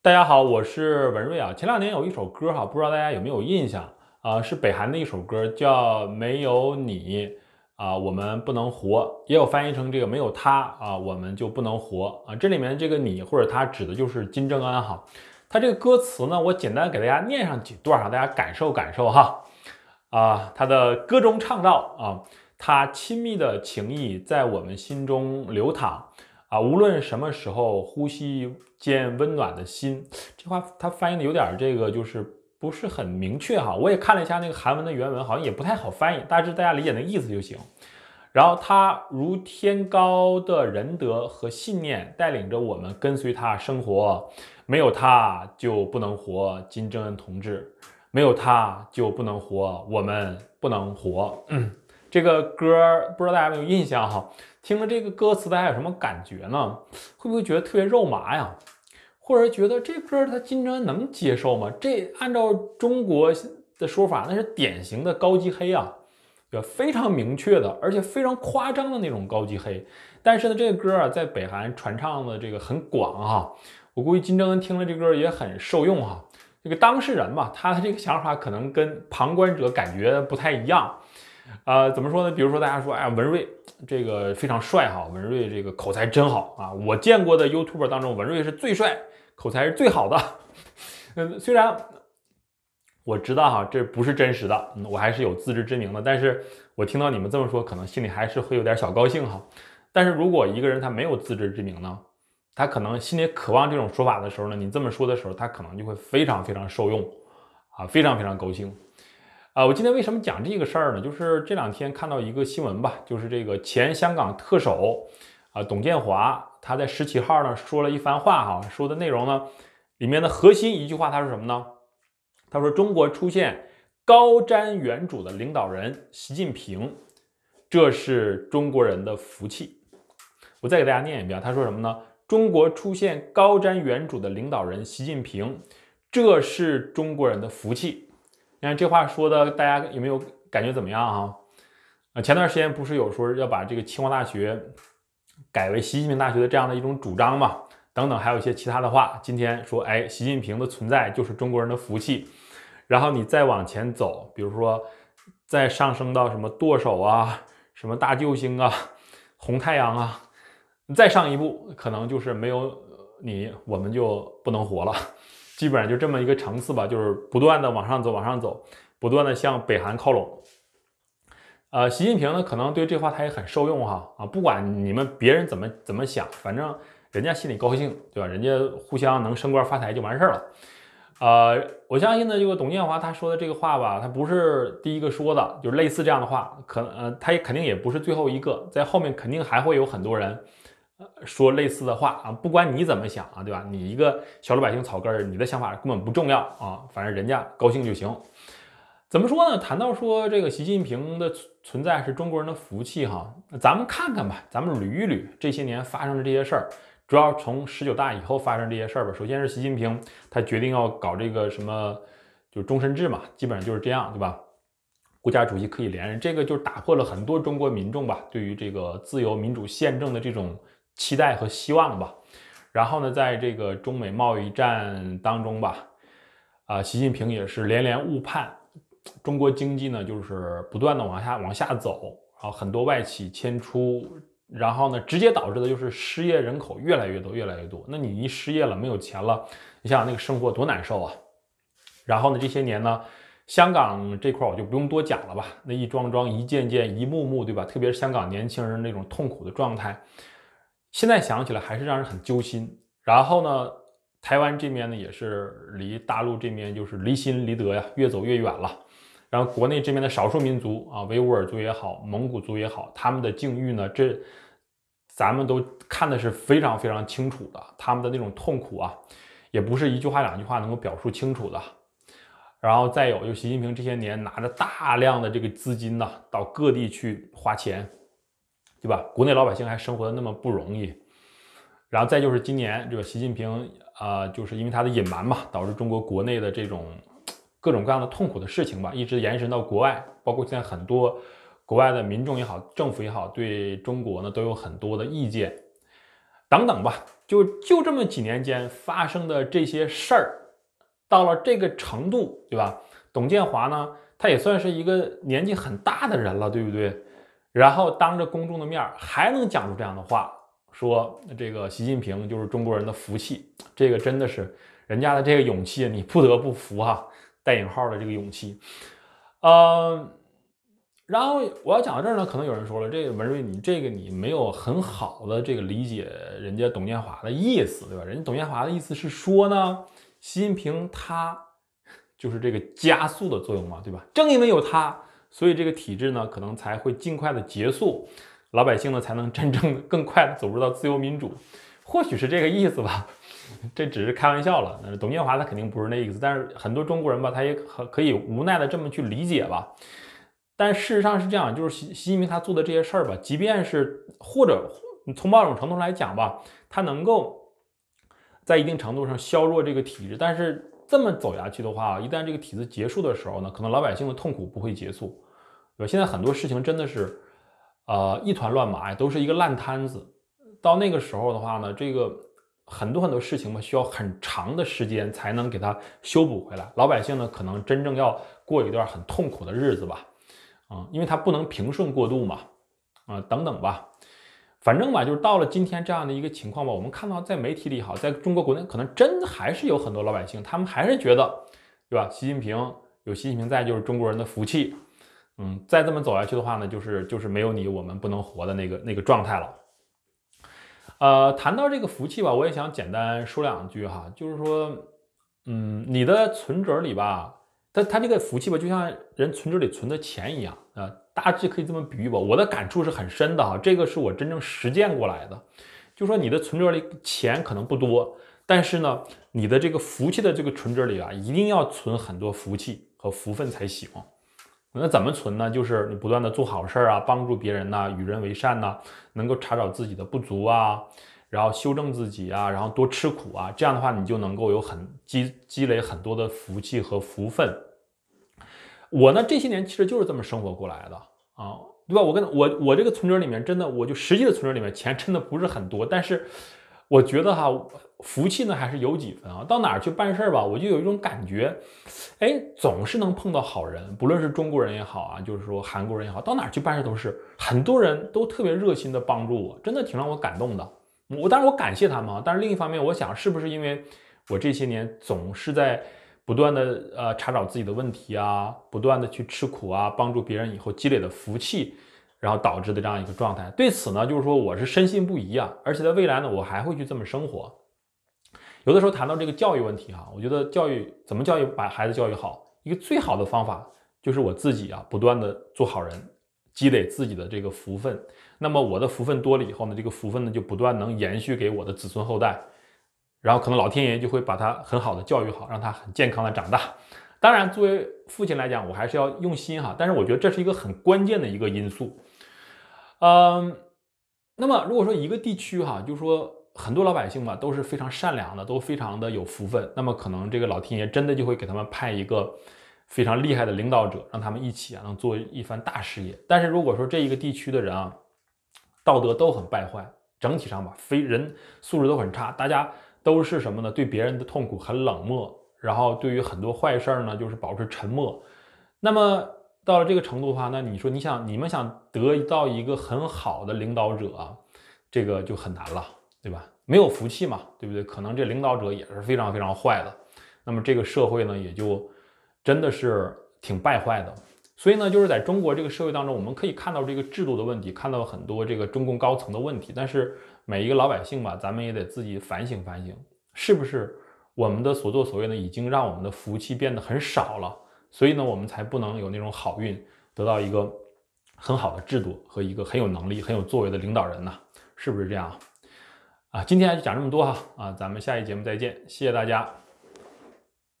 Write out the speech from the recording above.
大家好，我是文瑞啊。前两年有一首歌哈，不知道大家有没有印象啊？是北韩的一首歌，叫《没有你啊，我们不能活》，也有翻译成这个“没有他啊，我们就不能活”啊。这里面这个你或者他指的就是金正恩哈。他这个歌词呢，我简单给大家念上几段哈，大家感受感受哈。啊，他的歌中唱到啊，他亲密的情谊在我们心中流淌。啊，无论什么时候，呼吸间温暖的心，这话他翻译的有点这个，就是不是很明确哈。我也看了一下那个韩文的原文，好像也不太好翻译，大致大家理解那意思就行。然后他如天高的仁德和信念，带领着我们跟随他生活，没有他就不能活。金正恩同志，没有他就不能活，我们不能活。嗯这个歌不知道大家有没有印象哈？听了这个歌词，大家有什么感觉呢？会不会觉得特别肉麻呀？或者觉得这歌他金正恩能接受吗？这按照中国的说法，那是典型的高级黑啊，也非常明确的，而且非常夸张的那种高级黑。但是呢，这个歌啊，在北韩传唱的这个很广哈。我估计金正恩听了这歌也很受用哈。这个当事人嘛，他的这个想法可能跟旁观者感觉不太一样。啊，怎么说呢？比如说，大家说，哎，文瑞这个非常帅哈，文瑞这个口才真好啊！我见过的 YouTuber 当中，文瑞是最帅，口才是最好的。嗯，虽然我知道哈，这不是真实的，我还是有自知之明的。但是我听到你们这么说，可能心里还是会有点小高兴哈。但是如果一个人他没有自知之明呢，他可能心里渴望这种说法的时候呢，你这么说的时候，他可能就会非常非常受用啊，非常非常高兴。啊，我今天为什么讲这个事儿呢？就是这两天看到一个新闻吧，就是这个前香港特首啊，董建华，他在十七号呢说了一番话哈，说的内容呢，里面的核心一句话，他说什么呢？他说中国出现高瞻远瞩的领导人习近平，这是中国人的福气。我再给大家念一遍，他说什么呢？中国出现高瞻远瞩的领导人习近平，这是中国人的福气。你看这话说的，大家有没有感觉怎么样啊？啊，前段时间不是有说要把这个清华大学改为习近平大学的这样的一种主张嘛？等等，还有一些其他的话。今天说，哎，习近平的存在就是中国人的福气。然后你再往前走，比如说再上升到什么剁手啊，什么大救星啊，红太阳啊，你再上一步，可能就是没有你我们就不能活了。基本上就这么一个层次吧，就是不断的往上走，往上走，不断的向北韩靠拢。呃，习近平呢，可能对这话他也很受用哈啊，不管你们别人怎么怎么想，反正人家心里高兴，对吧？人家互相能升官发财就完事儿了。呃，我相信呢，这个董建华他说的这个话吧，他不是第一个说的，就是类似这样的话，可呃，他也肯定也不是最后一个，在后面肯定还会有很多人。说类似的话啊，不管你怎么想啊，对吧？你一个小老百姓草根儿，你的想法根本不重要啊，反正人家高兴就行。怎么说呢？谈到说这个习近平的存在是中国人的福气哈，咱们看看吧，咱们捋一捋这些年发生的这些事儿，主要从十九大以后发生这些事儿吧。首先是习近平他决定要搞这个什么，就是终身制嘛，基本上就是这样，对吧？国家主席可以连任，这个就打破了很多中国民众吧对于这个自由民主宪政的这种。期待和希望吧，然后呢，在这个中美贸易战当中吧，啊，习近平也是连连误判，中国经济呢就是不断的往下往下走，然后很多外企迁出，然后呢，直接导致的就是失业人口越来越多，越来越多。那你一失业了，没有钱了，你想想那个生活多难受啊！然后呢，这些年呢，香港这块我就不用多讲了吧，那一桩桩、一件件、一幕幕，对吧？特别是香港年轻人那种痛苦的状态。现在想起来还是让人很揪心。然后呢，台湾这边呢也是离大陆这边就是离心离德呀，越走越远了。然后国内这边的少数民族啊，维吾尔族也好，蒙古族也好，他们的境遇呢，这咱们都看的是非常非常清楚的，他们的那种痛苦啊，也不是一句话两句话能够表述清楚的。然后再有，就习近平这些年拿着大量的这个资金呢，到各地去花钱。对吧？国内老百姓还生活的那么不容易，然后再就是今年这个习近平啊，就是因为他的隐瞒嘛，导致中国国内的这种各种各样的痛苦的事情吧，一直延伸到国外，包括现在很多国外的民众也好，政府也好，对中国呢都有很多的意见等等吧。就就这么几年间发生的这些事儿，到了这个程度，对吧？董建华呢，他也算是一个年纪很大的人了，对不对？然后当着公众的面儿，还能讲出这样的话，说这个习近平就是中国人的福气，这个真的是人家的这个勇气啊，你不得不服哈，带引号的这个勇气。呃，然后我要讲到这儿呢，可能有人说了，这个文瑞你这个你没有很好的这个理解人家董建华的意思，对吧？人家董建华的意思是说呢，习近平他就是这个加速的作用嘛，对吧？正因为有他。所以这个体制呢，可能才会尽快的结束，老百姓呢才能真正更快的走入到自由民主，或许是这个意思吧，这只是开玩笑了。那董建华他肯定不是那意思，但是很多中国人吧，他也可可以无奈的这么去理解吧。但事实上是这样，就是习习近平他做的这些事儿吧，即便是或者从某种程度上来讲吧，他能够在一定程度上削弱这个体制，但是。这么走下去的话，一旦这个体制结束的时候呢，可能老百姓的痛苦不会结束。对吧？现在很多事情真的是，呃，一团乱麻，呀，都是一个烂摊子。到那个时候的话呢，这个很多很多事情嘛，需要很长的时间才能给它修补回来。老百姓呢，可能真正要过一段很痛苦的日子吧，啊，因为它不能平顺过渡嘛，啊，等等吧。反正吧，就是到了今天这样的一个情况吧，我们看到在媒体里好，在中国国内可能真还是有很多老百姓，他们还是觉得，对吧？习近平有习近平在，就是中国人的福气。嗯，再这么走下去的话呢，就是就是没有你，我们不能活的那个那个状态了。呃，谈到这个福气吧，我也想简单说两句哈，就是说，嗯，你的存折里吧，它它这个福气吧，就像人存折里存的钱一样啊。大致可以这么比喻吧，我的感触是很深的哈，这个是我真正实践过来的。就说你的存折里钱可能不多，但是呢，你的这个福气的这个存折里啊，一定要存很多福气和福分才行。那怎么存呢？就是你不断的做好事儿啊，帮助别人呐，与人为善呐，能够查找自己的不足啊，然后修正自己啊，然后多吃苦啊，这样的话你就能够有很积积累很多的福气和福分。我呢这些年其实就是这么生活过来的啊，对吧？我跟我我这个存折里面真的，我就实际的存折里面钱真的不是很多，但是我觉得哈，福气呢还是有几分啊。到哪儿去办事儿吧，我就有一种感觉，哎，总是能碰到好人，不论是中国人也好啊，就是说韩国人也好，到哪儿去办事都是很多人都特别热心的帮助我，真的挺让我感动的。我当然我感谢他们啊，但是另一方面，我想是不是因为我这些年总是在。不断的呃查找自己的问题啊，不断的去吃苦啊，帮助别人以后积累的福气，然后导致的这样一个状态。对此呢，就是说我是深信不疑啊，而且在未来呢，我还会去这么生活。有的时候谈到这个教育问题哈，我觉得教育怎么教育把孩子教育好，一个最好的方法就是我自己啊，不断的做好人，积累自己的这个福分。那么我的福分多了以后呢，这个福分呢就不断能延续给我的子孙后代。然后可能老天爷就会把他很好的教育好，让他很健康的长大。当然，作为父亲来讲，我还是要用心哈。但是我觉得这是一个很关键的一个因素。嗯，那么如果说一个地区哈，就说很多老百姓吧都是非常善良的，都非常的有福分，那么可能这个老天爷真的就会给他们派一个非常厉害的领导者，让他们一起啊能做一番大事业。但是如果说这一个地区的人啊道德都很败坏，整体上吧非人素质都很差，大家。都是什么呢？对别人的痛苦很冷漠，然后对于很多坏事儿呢，就是保持沉默。那么到了这个程度的话，那你说你想你们想得到一个很好的领导者，这个就很难了，对吧？没有福气嘛，对不对？可能这领导者也是非常非常坏的。那么这个社会呢，也就真的是挺败坏的。所以呢，就是在中国这个社会当中，我们可以看到这个制度的问题，看到很多这个中共高层的问题。但是每一个老百姓吧，咱们也得自己反省反省，是不是我们的所作所为呢，已经让我们的福气变得很少了？所以呢，我们才不能有那种好运，得到一个很好的制度和一个很有能力、很有作为的领导人呢？是不是这样？啊，今天就讲这么多哈，啊，咱们下一节目再见，谢谢大家。